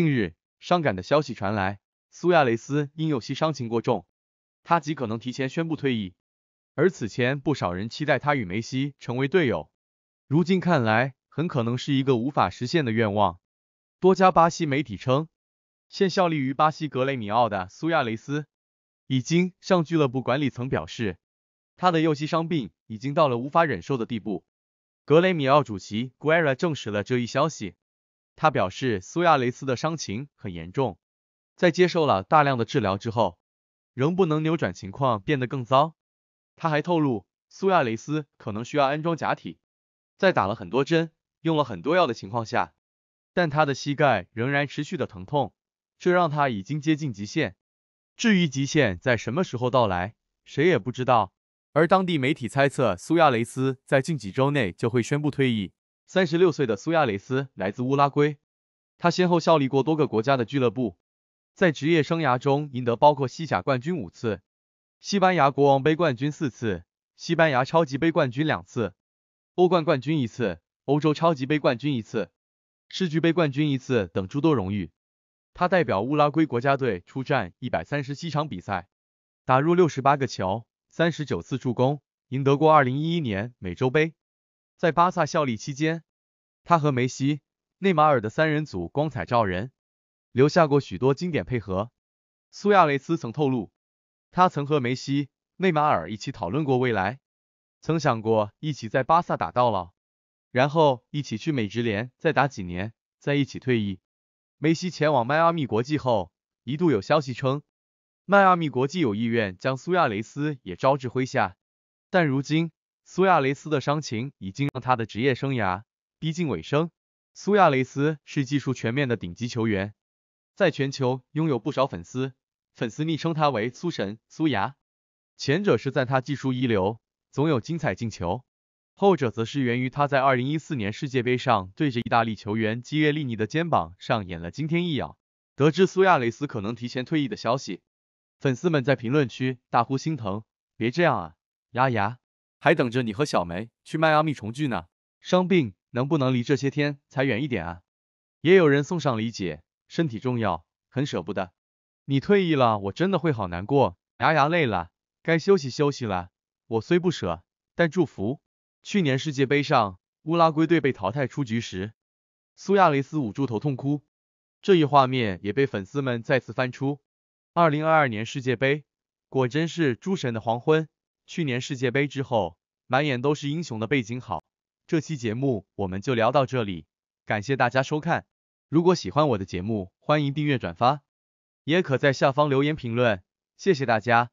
近日，伤感的消息传来，苏亚雷斯因右膝伤情过重，他极可能提前宣布退役。而此前，不少人期待他与梅西成为队友，如今看来，很可能是一个无法实现的愿望。多家巴西媒体称，现效力于巴西格雷米奥的苏亚雷斯，已经向俱乐部管理层表示，他的右膝伤病已经到了无法忍受的地步。格雷米奥主席 Guerra 证实了这一消息。他表示，苏亚雷斯的伤情很严重，在接受了大量的治疗之后，仍不能扭转情况，变得更糟。他还透露，苏亚雷斯可能需要安装假体，在打了很多针、用了很多药的情况下，但他的膝盖仍然持续的疼痛，这让他已经接近极限。至于极限在什么时候到来，谁也不知道。而当地媒体猜测，苏亚雷斯在近几周内就会宣布退役。三十六岁的苏亚雷斯来自乌拉圭，他先后效力过多个国家的俱乐部，在职业生涯中赢得包括西甲冠军五次、西班牙国王杯冠军四次、西班牙超级杯冠军两次、欧冠冠军一次、欧洲超级杯冠军一次、世俱杯冠军一次等诸多荣誉。他代表乌拉圭国家队出战一百三十七场比赛，打入六十八个球，三十九次助攻，赢得过二零一一年美洲杯。在巴萨效力期间，他和梅西、内马尔的三人组光彩照人，留下过许多经典配合。苏亚雷斯曾透露，他曾和梅西、内马尔一起讨论过未来，曾想过一起在巴萨打到老，然后一起去美职联再打几年，再一起退役。梅西前往迈阿密国际后，一度有消息称，迈阿密国际有意愿将苏亚雷斯也招至麾下，但如今。苏亚雷斯的伤情已经让他的职业生涯逼近尾声。苏亚雷斯是技术全面的顶级球员，在全球拥有不少粉丝，粉丝昵称他为“苏神”、“苏牙”。前者是在他技术一流，总有精彩进球；后者则是源于他在二零一四年世界杯上对着意大利球员基耶利尼的肩膀上演了惊天一咬。得知苏亚雷斯可能提前退役的消息，粉丝们在评论区大呼心疼，别这样啊，牙牙！还等着你和小梅去迈阿密重聚呢。伤病能不能离这些天才远一点啊？也有人送上理解，身体重要，很舍不得。你退役了，我真的会好难过。牙牙累了，该休息休息了。我虽不舍，但祝福。去年世界杯上，乌拉圭队被淘汰出局时，苏亚雷斯捂住头痛哭，这一画面也被粉丝们再次翻出。二零二二年世界杯，果真是诸神的黄昏。去年世界杯之后，满眼都是英雄的背景。好，这期节目我们就聊到这里，感谢大家收看。如果喜欢我的节目，欢迎订阅转发，也可在下方留言评论。谢谢大家。